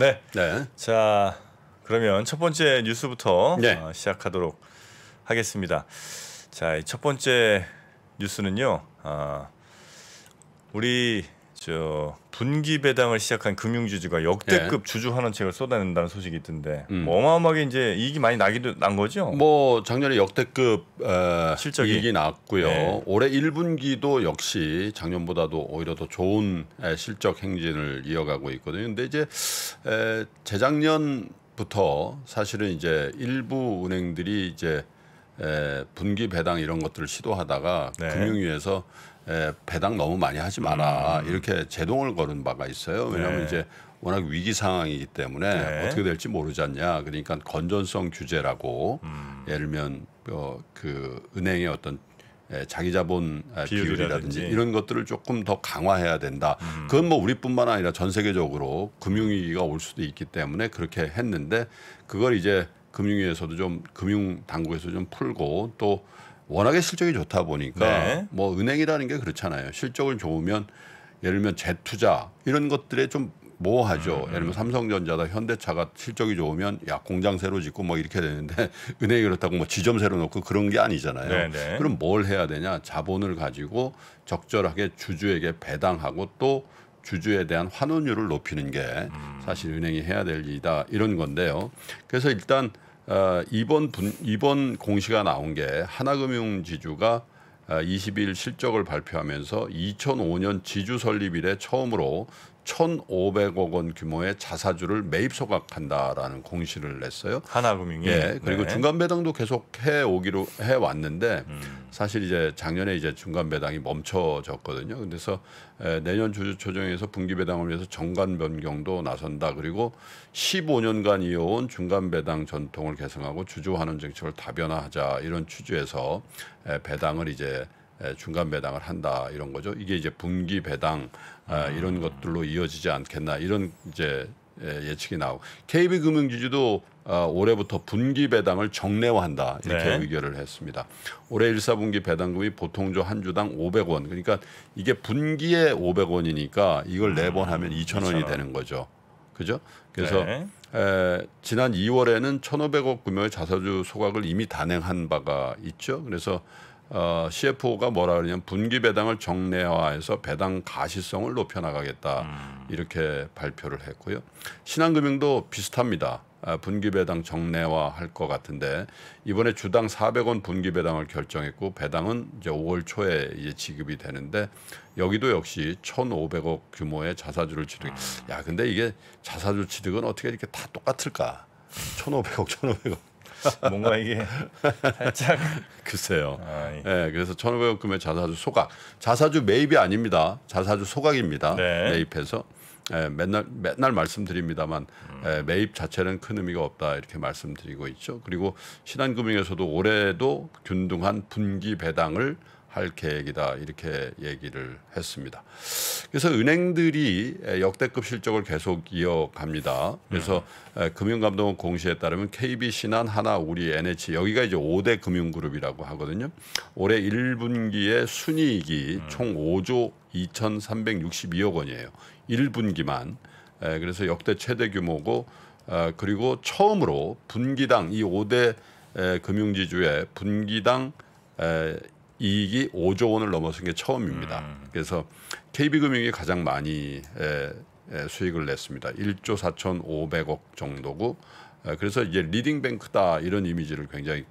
네. 네. 자, 그러면 첫 번째 뉴스부터 네. 어, 시작하도록 하겠습니다. 자, 첫 번째 뉴스는요. 어, 우리 저 그렇죠. 분기 배당을 시작한 금융주주가 역대급 예. 주주 환원책을 쏟아낸다는 소식이 있던데 음. 뭐 어마어마하게 이제 이익이 많이 나기도 난 거죠? 뭐 작년에 역대급 에, 실적이 이익이 났고요. 예. 올해 1분기도 역시 작년보다도 오히려 더 좋은 에, 실적 행진을 이어가고 있거든요. 근데 이제 에, 재작년부터 사실은 이제 일부 은행들이 이제 에, 분기 배당 이런 것들을 시도하다가 네. 금융위에서 예, 배당 너무 많이 하지 마라 음. 이렇게 제동을 거는 바가 있어요. 왜냐하면 네. 이제 워낙 위기 상황이기 때문에 네. 어떻게 될지 모르지 않냐. 그러니까 건전성 규제라고 음. 예를 들면 어, 그 은행의 어떤 예, 자기 자본 아, 비율이라든지, 비율이라든지 이런 것들을 조금 더 강화해야 된다. 음. 그건 뭐 우리뿐만 아니라 전 세계적으로 금융위기가 올 수도 있기 때문에 그렇게 했는데 그걸 이제 금융위에서도 좀 금융 당국에서 좀 풀고 또 워낙에 실적이 좋다 보니까 네. 뭐 은행이라는 게 그렇잖아요. 실적을 좋으면 예를 들면 재투자 이런 것들에 좀 모호하죠. 음, 음. 예를 들면 삼성전자다 현대차가 실적이 좋으면 야 공장 새로 짓고 막 뭐 이렇게 되는데 은행이 그렇다고 뭐 지점 새로 놓고 그런 게 아니잖아요. 네네. 네. 그럼 뭘 해야 되냐? 자본을 가지고 적절하게 주주에게 배당하고 또 주주에 대한 환원율을 높이는 게 음. 사실 은행이 해야 될 일이다 이런 건데요. 그래서 일단 어, 이번 분, 이번 공시가 나온 게 하나금융지주가 20일 어, 실적을 발표하면서 2005년 지주 설립 이래 처음으로 1,500억 원 규모의 자사주를 매입 소각한다라는 공시를 냈어요. 하나금융이. 예. 그리고 네. 중간 배당도 계속 해 오기로 해 왔는데 음. 사실 이제 작년에 이제 중간 배당이 멈춰졌거든요. 그래서 내년 주주 초정에서 분기 배당을 위해서 정관 변경도 나선다. 그리고 15년간 이어온 중간 배당 전통을 계승하고 주주 환원 정책을 다변화하자 이런 취지에서 배당을 이제 예, 중간 배당을 한다 이런 거죠. 이게 이제 분기 배당 아, 아. 이런 것들로 이어지지 않겠나 이런 이제 예, 예측이 나오고 KB 금융지주도 아, 올해부터 분기 배당을 정례화한다 이렇게 네. 의결을 했습니다. 올해 1사분기 배당금이 보통조 한 주당 500원 그러니까 이게 분기에 500원이니까 이걸 네번 하면 2,000원이 되는 거죠. 그죠? 그래서 네. 에, 지난 2월에는 1,500억 규모의 자사주 소각을 이미 단행한 바가 있죠. 그래서 어, CFO가 뭐라 그러냐면 분기 배당을 정례화해서 배당 가시성을 높여나가겠다 음. 이렇게 발표를 했고요. 신한금융도 비슷합니다. 아, 분기 배당 정례화 할 것 같은데 이번에 주당 400원 분기 배당을 결정했고 배당은 이제 5월 초에 이제 지급이 되는데 여기도 역시 1,500억 규모의 자사주를 취득. 음. 야 근데 이게 자사주 취득은 어떻게 이렇게 다 똑같을까? 1,500억, 1,500억. 뭔가 이게 살짝 글쎄요. 예, 네, 그래서 천오백억금의 자사주 소각. 자사주 매입이 아닙니다. 자사주 소각입니다. 네. 매입해서 예, 맨날 맨날 말씀드립니다만 음. 예, 매입 자체는 큰 의미가 없다 이렇게 말씀드리고 있죠. 그리고 신한금융에서도 올해도 균등한 분기 배당을 할 계획이다 이렇게 얘기를 했습니다. 그래서 은행들이 역대급 실적을 계속 이어갑니다. 그래서 음. 금융감독원 공시에 따르면 KB, 신한, 하나, 우리, NH 여기가 이제 5대 금융그룹이라고 하거든요. 올해 1분기에 순이익이 음. 총 5조 2,362억 원이에요. 1분기만. 그래서 역대 최대 규모고 어, 그리고 처음으로 분기당 이 5대 금융지주의 분기당 이익이 5조 원을 넘어선 게 처음입니다. 음. 그래서 KB금융이 가장 많이 에, 에, 수익을 냈습니다. 1조 4,500억 정도고 에, 그래서 이제 리딩뱅크다 이런 이미지를 굉장히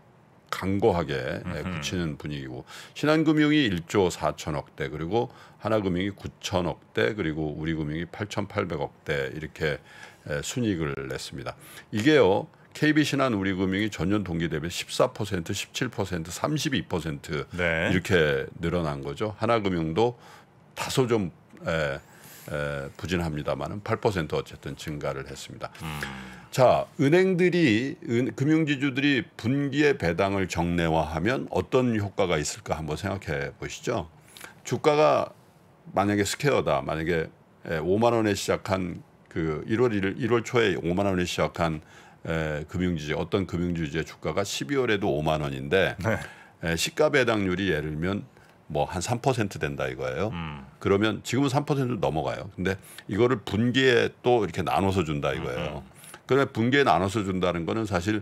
강고하게 음흠. 굳히는 분위기고 신한금융이 1조 4천억대 그리고 하나금융이 9천억대 그리고 우리금융이 8,800억대 이렇게 순익을 냈습니다. 이게요 KB신한 우리금융이 전년 동기 대비 14%, 17%, 32% 네. 이렇게 늘어난 거죠. 하나금융도 다소 좀 에, 에, 부진합니다만은 8% 어쨌든 증가를 했습니다. 음. 자, 은행들이 은, 금융지주들이 분기의 배당을 정례화하면 어떤 효과가 있을까 한번 생각해 보시죠. 주가가 만약에 스퀘어다, 만약에 5만 원에 시작한 그 1월 1일 1월 초에 5만 원에 시작한 에, 예, 금융주제 어떤 금융주제 주가가 12월에도 5만 원인데 네. 에, 예, 시가 배당률이 예를 들면 뭐 한 3% 된다 이거예요. 음. 그러면 지금은 3% 넘어가요. 근데 이거를 분기에 또 이렇게 나눠서 준다 이거예요. 음. 음. 그래 분기에 나눠서 준다는 거는 사실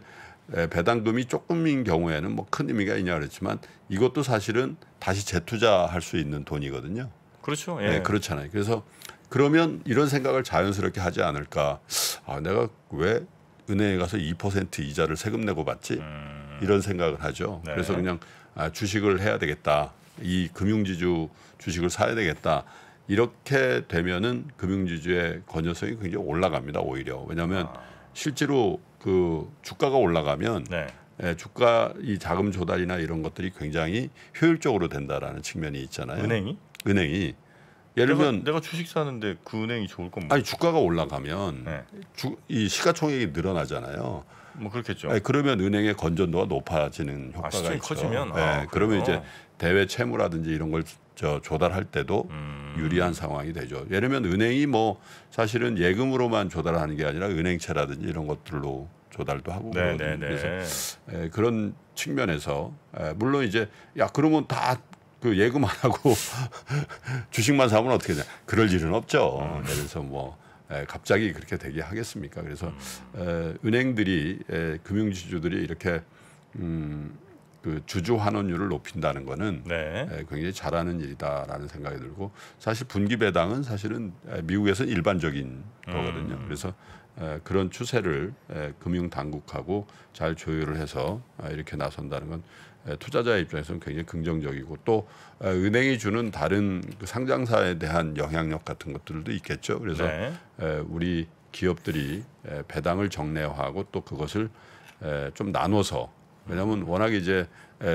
예, 배당금이 조금인 경우에는 뭐 큰 의미가 있냐 그랬지만 이것도 사실은 다시 재투자할 수 있는 돈이거든요. 그렇죠. 예. 네, 그렇잖아요. 그래서 그러면 이런 생각을 자연스럽게 하지 않을까. 아, 내가 왜 은행에 가서 2% 이자를 세금 내고 받지 음. 이런 생각을 하죠. 네. 그래서 그냥 아, 주식을 해야 되겠다. 이 금융지주 주식을 사야 되겠다. 이렇게 되면은 금융지주의 권전성이 굉장히 올라갑니다. 오히려 왜냐하면 아. 실제로 그 주가가 올라가면 네. 예, 주가 이 자금 조달이나 이런 것들이 굉장히 효율적으로 된다라는 측면이 있잖아요. 은행이? 은행이 예를 들면 내가, 내가, 주식 사는데 그 은행이 좋을 건가? 아니 주가가 올라가면 네. 주, 이 시가총액이 늘어나잖아요. 뭐 그렇겠죠. 아니, 그러면 은행의 건전도가 높아지는 아, 효과가 아, 있죠. 커지면 네, 아, 그러면 이제 대외 채무라든지 이런 걸 저 조달할 때도 음. 유리한 상황이 되죠. 예를 들면 은행이 뭐 사실은 예금으로만 조달하는 게 아니라 은행채라든지 이런 것들로 조달도 하고 네, 네, 네. 그래서 에, 예, 그런 측면에서 에, 예, 물론 이제 야 그러면 다그 예금 안 하고 주식만 사면 어떻게 되냐. 그럴 일은 없죠. 그래서 뭐 갑자기 그렇게 되게 하겠습니까? 그래서 은행들이 금융지주들이 이렇게 음, 그 주주 환원율을 높인다는 거는 네. 굉장히 잘하는 일이다라는 생각이 들고 사실 분기 배당은 사실은 미국에서 일반적인 거거든요. 음. 그래서 그런 추세를 금융 당국하고 잘 조율을 해서 아, 이렇게 나선다는 건 예, 투자자의 입장에서는 굉장히 긍정적이고 또 아, 은행이 주는 다른 그 상장사에 대한 영향력 같은 것들도 있겠죠. 그래서 네. 예, 우리 기업들이 예, 배당을 정례화하고 또 그것을 좀 나눠서 왜냐하면 워낙 이제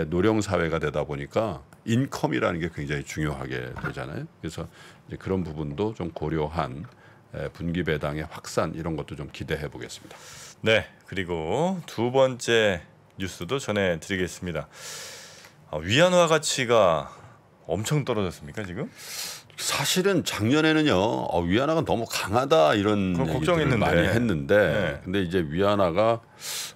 노령 사회가 되다 보니까 인컴이라는 게 굉장히 중요하게 되잖아요. 그래서 이제 그런 부분도 좀 고려한 분기 배당의 확산 이런 것도 좀 기대해 보겠습니다. 네, 그리고 두 번째 뉴스도 전해드리겠습니다. 아, 위안화 가치가 엄청 떨어졌습니까 지금? 사실은 작년에는요 어, 위안화가 너무 강하다 이런 걱정했 많이 했는데 네. 근데 이제 위안화가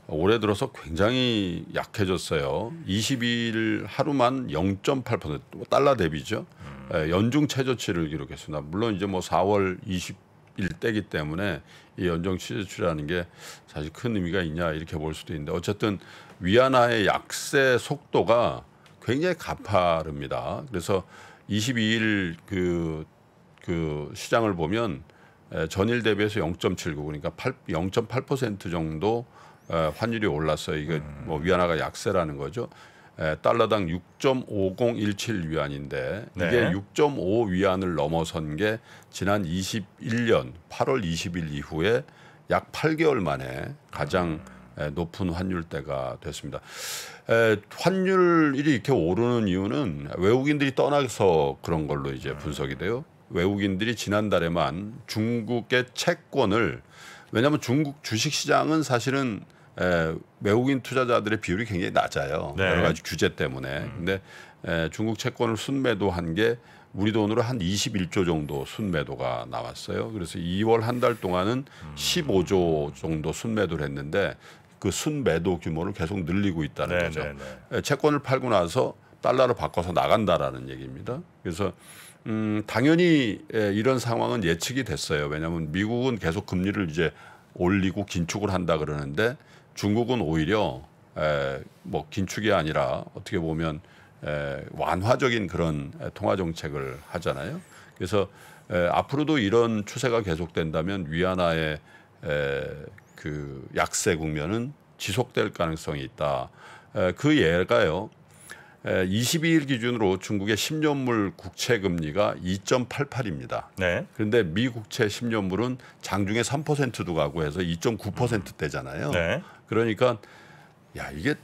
올해 들어서 굉장히 약해졌어요. 22일 하루만 0.8% 뭐 달러 대비죠. 음. 예, 연중 최저치를 기록했습니다. 물론 이제 뭐 4월 20일 때기 때문에 이 연중 최저치라는 게 사실 큰 의미가 있냐 이렇게 볼 수도 있는데 어쨌든 위안화의 약세 속도가 굉장히 가파릅니다. 그래서 22일 그, 그 시장을 보면 전일 대비해서 0.79 그러니까 8, 0.8% 정도 환율이 올랐어요. 이게 뭐 음. 위안화가 약세라는 거죠. 달러당 6.5017 위안인데 네. 이게 네. 6.5 위안을 넘어선 게 지난 21년 8월 20일 이후에 약 8개월 만에 가장 음. 예, 높은 환율대가 됐습니다. 예, 환율이 이렇게 오르는 이유는 외국인들이 떠나서 그런 걸로 이제 음. 분석이 돼요. 외국인들이 지난달에만 중국의 채권을 왜냐하면 중국 주식시장은 사실은 에, 예, 외국인 투자자들의 비율이 굉장히 낮아요. 네. 여러 가지 규제 때문에. 음. 근데 에, 중국 채권을 순매도한 게 우리 돈으로 한 21조 정도 순매도가 나왔어요. 그래서 2월 한 달 동안은 음. 15조 정도 순매도를 했는데 그 순매도 규모를 계속 늘리고 있다는 네, 거죠. 네네. 네. 예, 채권을 팔고 나서 달러로 바꿔서 나간다라는 얘기입니다. 그래서 음, 당연히 예, 이런 상황은 예측이 됐어요. 왜냐하면 미국은 계속 금리를 이제 올리고 긴축을 한다 그러는데 중국은 오히려 에, 예, 뭐 긴축이 아니라 어떻게 보면 에, 완화적인 그런 통화 정책을 하잖아요. 그래서 에, 앞으로도 이런 추세가 계속된다면 위안화의 에, 그 약세 국면은 지속될 가능성이 있다. 그 예가요. 22일 기준으로 중국의 10년물 국채 금리가 2.88입니다. 네. 그런데 미 국채 10년물은 장중에 3%도 가고 해서 2.9%대잖아요. 네. 그러니까 야 이게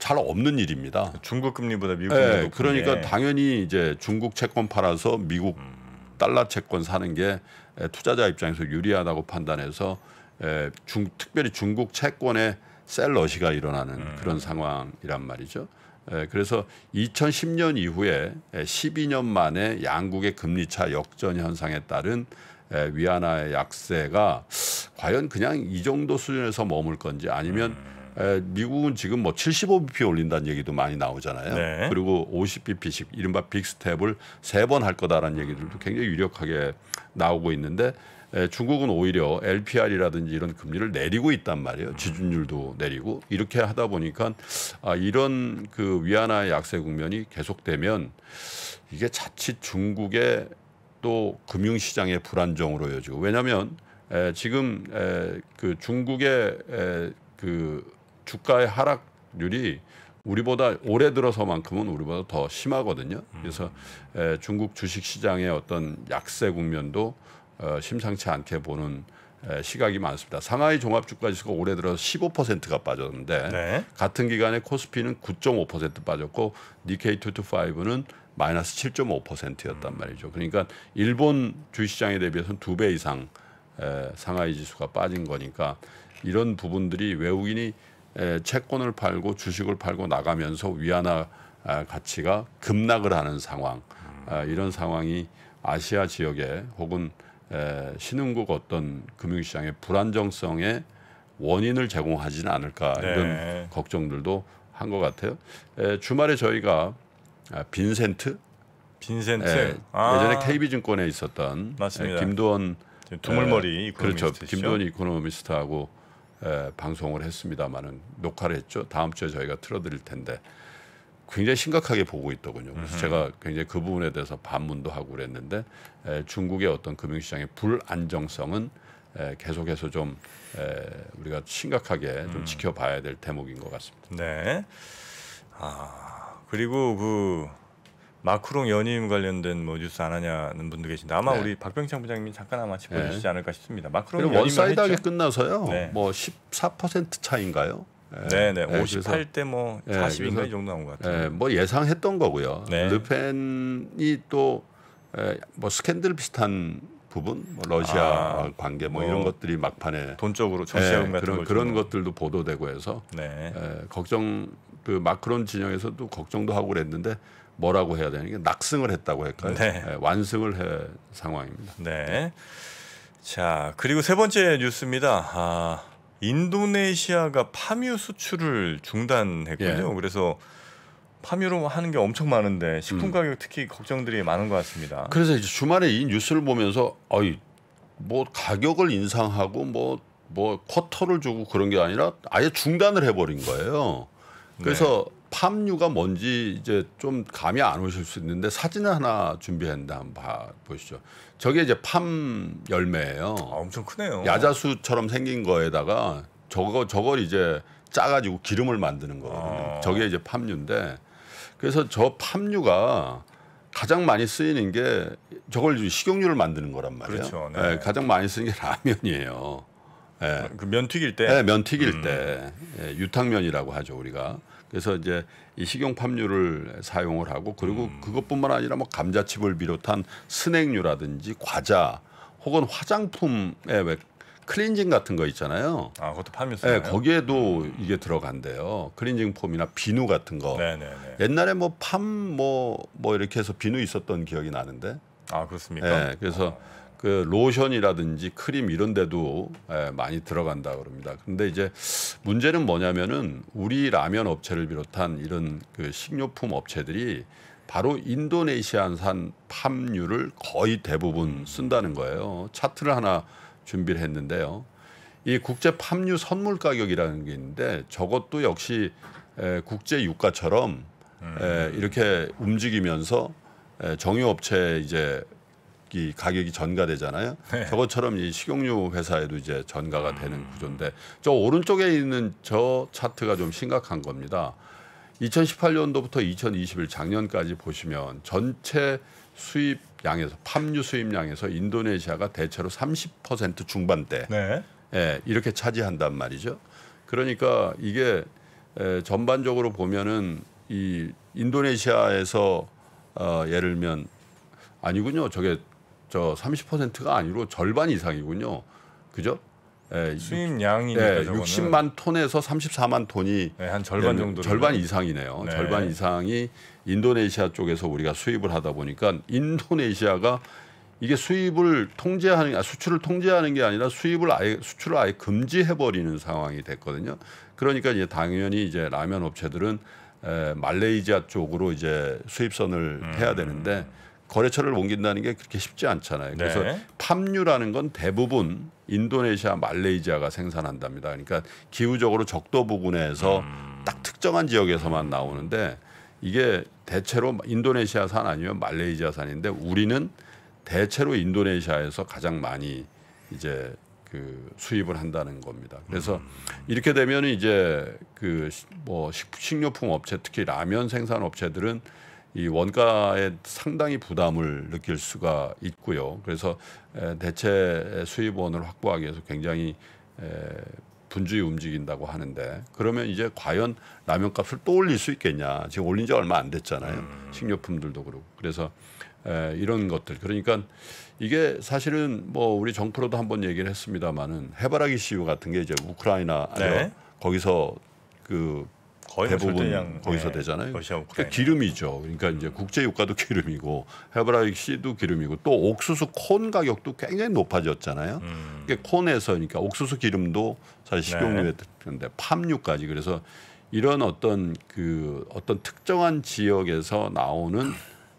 잘 없는 일입니다. 중국 금리보다 미국 금리 네, 예, 그러니까 당연히 이제 중국 채권 팔아서 미국 음. 달러 채권 사는 게 투자자 입장에서 유리하다고 판단해서 에, 예, 중, 특별히 중국 채권의 셀러시가 일어나는 음. 그런 상황이란 말이죠. 에, 예, 그래서 2010년 이후에 12년 예, 만에 양국의 금리차 역전 현상에 따른 에, 위안화의 약세가 과연 그냥 이 정도 수준에서 머물 건지 아니면 에, 음. 미국은 지금 뭐 75bp 올린다는 얘기도 많이 나오잖아요. 네. 그리고 50bp씩 이른바 빅스텝을 세 번 할 거다라는 얘기들도 굉장히 유력하게 나오고 있는데 예, 중국은 오히려 LPR이라든지 이런 금리를 내리고 있단 말이에요. 지준율도 내리고 이렇게 하다 보니까 아, 이런 그 위안화의 약세 국면이 계속되면 이게 자칫 중국의 또 금융시장의 불안정으로 여지고 왜냐하면 에, 예, 지금 에, 예, 그 중국의 에, 그 주가의 하락률이 우리보다 올해 들어서만큼은 우리보다 더 심하거든요. 그래서 에, 중국 주식 시장의 어떤 약세 국면도 어, 심상치 않게 보는 시각이 많습니다. 상하이 종합주가지수가 올해 들어 15%가 빠졌는데 네. 같은 기간에 코스피는 9.5% 빠졌고 니케이 225는 마이너스 7.5%였단 말이죠. 그러니까 일본 주시장에 식 대비해서는 두배 이상 상하이 지수가 빠진 거니까 이런 부분들이 외국인이 채권을 팔고 주식을 팔고 나가면서 위안화 아, 가치가 급락을 하는 상황 아, 이런 상황이 아시아 지역에 혹은 에, 신흥국 어떤 금융시장의 불안정성의 원인을 제공하지는 않을까 이런 네. 걱정들도 한 것 같아요. 에, 주말에 저희가 아, 빈센트 빈센트 예, 아. 예전에 KB증권에 있었던 맞습니다. 에, 김도원 두물머리 에, 그렇죠. 김도원 이코노미스트하고 에, 방송을 했습니다마는 녹화를 했죠. 다음 주에 저희가 틀어드릴 텐데 굉장히 심각하게 보고 있더군요. 그래서 음흠. 제가 굉장히 그 부분에 대해서 반문도 하고 그랬는데 에, 중국의 어떤 금융시장의 불안정성은 에, 계속해서 좀 에, 우리가 심각하게 좀 음. 지켜봐야 될 대목인 것 같습니다. 네. 아 그리고 그 마크롱 연임 관련된 뭐 뉴스 안 하냐는 분도 계신데 아마 네. 우리 박병창 부장님이 잠깐 아마 짚어주시지 네. 않을까 싶습니다. 마크롱 연임 원사이드하게 끝나서요. 네. 뭐14% 차인가요? 네네. 58대 예, 뭐 40인가 예, 이 정도 나온 것 같아요. 예, 뭐 예상했던 거고요. 네. 르펜이 또뭐 예, 스캔들 비슷한 부분, 뭐 러시아 아, 관계 뭐, 뭐 이런 것들이 막판에 돈적으로 정치자금 그런, 그런 것들도 보도되고 해서 네. 예, 걱정 그 마크론 진영에서도 걱정도 하고 그랬는데 뭐라고 해야 되는 게 낙승을 했다고 할까요? 네. 예, 완승을 해 상황입니다. 네. 자 그리고 세 번째 뉴스입니다. 아, 인도네시아가 파뮤 수출을 중단했거든요. 예. 그래서 파뮤로 하는 게 엄청 많은데 식품 음. 가격 특히 걱정들이 많은 것 같습니다. 그래서 이제 주말에 이 뉴스를 보면서 어이 뭐 가격을 인상하고 뭐뭐 뭐 쿼터를 주고 그런 게 아니라 아예 중단을 해버린 거예요. 네. 그래서 네. 팜유가 뭔지 이제 좀 감이 안 오실 수 있는데 사진을 하나 준비한다 한번 봐 보시죠. 저게 이제 팜 열매예요. 아, 엄청 크네요. 야자수처럼 생긴 거에다가 저거 저걸 이제 짜가지고 기름을 만드는 거거든요. 아. 저게 이제 팜류인데 그래서 저팜류가 가장 많이 쓰이는 게 저걸 식용유를 만드는 거란 말이에요. 그렇죠. 네. 네, 가장 많이 쓰는 게 라면이에요. 네. 예. 그면 튀길 때. 네, 면 튀길 음. 때 네, 유탕면이라고 하죠 우리가. 그래서 이제 이 식용 팜유를 사용을 하고 그리고 음. 그것뿐만 아니라 뭐 감자칩을 비롯한 스낵류라든지 과자 혹은 화장품에 왜 클렌징 같은 거 있잖아요. 아, 그것도 팜유 예, 쓰나요? 네, 거기에도 음. 이게 들어간대요. 클렌징 폼이나 비누 같은 거. 네네네. 옛날에 뭐팜 뭐뭐 뭐 이렇게 해서 비누 있었던 기억이 나는데. 아, 그렇습니까? 네, 그래서 아. 그 로션이라든지 크림 이런 데도 예, 많이 들어간다 그럽니다. 근데 이제 문제는 뭐냐면은 우리 라면 업체를 비롯한 이런 그 식료품 업체들이 바로 인도네시아산 팜유를 거의 대부분 쓴다는 거예요. 차트를 하나 준비를 했는데요. 이 국제 팜유 선물 가격이라는 게 있는데 저것도 역시 예, 국제 유가처럼 에, 예, 음. 이렇게 움직이면서 정유업체 이제 이 가격이 전가되잖아요. 네. 저것처럼 이 식용유 회사에도 이제 전가가 음. 되는 구조인데 저 오른쪽에 있는 저 차트가 좀 심각한 겁니다. 2018년도부터 2021 작년까지 보시면 전체 수입 양에서 팜유 수입 양에서 인도네시아가 대체로 30% 중반대 네. 예, 이렇게 차지한단 말이죠. 그러니까 이게 에, 전반적으로 보면은 이 인도네시아에서 어, 예를 들면 아니군요. 저게 저 30%가 아니고 절반 이상이군요. 그죠? 예, 수입량이니까 예, 60만 톤에서 34만 톤이 네, 한 절반 정도 절반 이상이네요. 네. 절반 이상이 인도네시아 쪽에서 우리가 수입을 하다 보니까 인도네시아가 이게 수입을 통제하는 아, 수출을 통제하는 게 아니라 수입을 아예 수출을 아예 금지해 버리는 상황이 됐거든요. 그러니까 이제 당연히 이제 라면 업체들은 에, 말레이시아 쪽으로 이제 수입선을 음. 해야 되는데 거래처를 옮긴다는 게 그렇게 쉽지 않잖아요. 그래서 네. 팜유라는 건 대부분 인도네시아, 말레이시아가 생산한답니다. 그러니까 기후적으로 적도 부근에서 음. 딱 특정한 지역에서만 나오는데 이게 대체로 인도네시아산 아니면 말레이시아산인데 우리는 대체로 인도네시아에서 가장 많이 이제 그 수입을 한다는 겁니다. 그래서 음. 이렇게 되면 이제 그 뭐 식료품 업체 특히 라면 생산 업체들은 이 원가에 상당히 부담을 느낄 수가 있고요. 그래서 대체 수입원을 확보하기 위해서 굉장히 분주히 움직인다고 하는데 그러면 이제 과연 라면 값을 또 올릴 수 있겠냐? 지금 올린 지 얼마 안 됐잖아요. 음. 식료품들도 그렇고 그래서 에, 이런 것들 그러니까 이게 사실은 뭐 우리 정프로도 한번 얘기를 했습니다마는 해바라기 씨유 같은 게 이제 우크라이나 네. 거기서 그 거의 대부분 거기서 네. 되잖아요. 그러니까 기름이죠. 그러니까 이제 국제 유가도 기름이고 헤브라익 씨도 기름이고 또 옥수수 콘 가격도 굉장히 높아졌잖아요. 음. 그러 콘에서 그러니까 옥수수 기름도 사실 식용유에 드는데 네. 팜유까지 그래서 이런 어떤 그 어떤 특정한 지역에서 나오는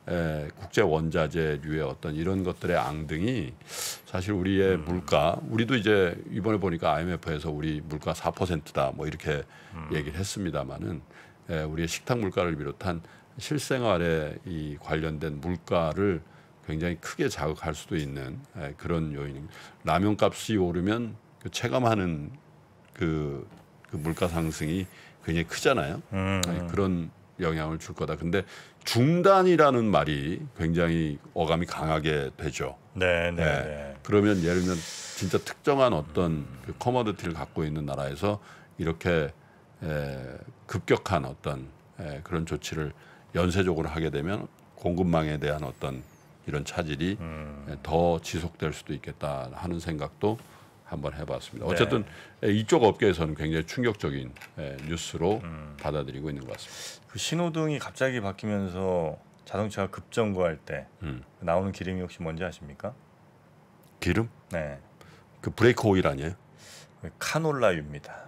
에, 예, 국제 원자재류의 어떤 이런 것들의 앙등이 사실 우리의 음. 물가 우리도 이제 이번에 보니까 IMF에서 우리 물가 4%다 뭐 이렇게 음. 얘기를 했습니다마는 에, 예, 우리의 식탁 물가를 비롯한 실생활에 이 관련된 물가를 굉장히 크게 자극할 수도 있는 에, 예, 그런 요인. 라면 값이 오르면 그 체감하는 그, 그 물가 상승이 굉장히 크잖아요. 음. 아 그런 영향을 줄 거다. 근데 중단이라는 말이 굉장히 어감이 강하게 되죠. 네, 네. 네. 네. 그러면 예를 들면 진짜 특정한 어떤 그커머드티를 갖고 있는 나라에서 이렇게 에, 급격한 어떤 에, 그런 조치를 연쇄적으로 하게 되면 공급망에 대한 어떤 이런 차질이 음. 더 지속될 수도 있겠다 하는 생각도 한번 해봤습니다. 네. 어쨌든 네. 이쪽 업계에서는 굉장히 충격적인 예, 뉴스로 음. 받아들이고 있는 것 같습니다. 그 신호등이 갑자기 바뀌면서 자동차가 급정거할 때 음. 나오는 기름이 혹시 뭔지 아십니까? 기름? 네. 그 브레이크 오일 아니에요? 그 카놀라유입니다.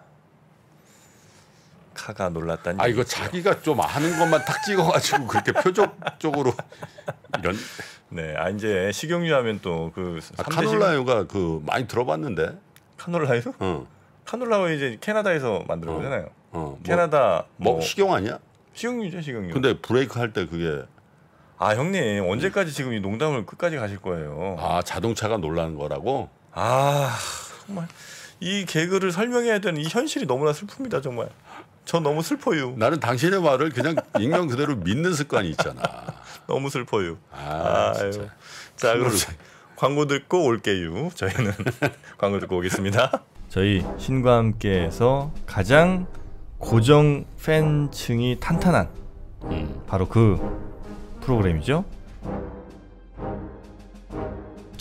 카가 놀랐다니. 아 이거 얘기죠. 자기가 좀 아는 것만 탁 찍어가지고 그렇게 표적적으로 이런. 네, 아 이제 식용유 하면 또그 아, 카놀라유가 식용... 그 많이 들어봤는데. 카놀라유? 응. 카놀라유 이제 캐나다에서 만들어 오잖아요. 어. 어. 뭐 캐나다 뭐, 뭐 식용 아니야? 식용유죠, 식용유. 근데 브레이크 할 때 그게 아 형님 언제까지 지금 이 농담을 끝까지 가실 거예요? 아 자동차가 놀라는 거라고? 아 정말 이 개그를 설명해야 되는 이 현실이 너무나 슬픕니다 정말. 저 너무 슬퍼요. 나는 당신의 말을 그냥 익명 그대로 믿는 습관이 있잖아. 너무 슬퍼요. 아, 아유. 자, 그럼 광고 듣고 올게요. 저희는 광고 듣고 오겠습니다. 저희 신과 함께해서 가장 고정 팬층이 탄탄한 음. 바로 그 프로그램이죠.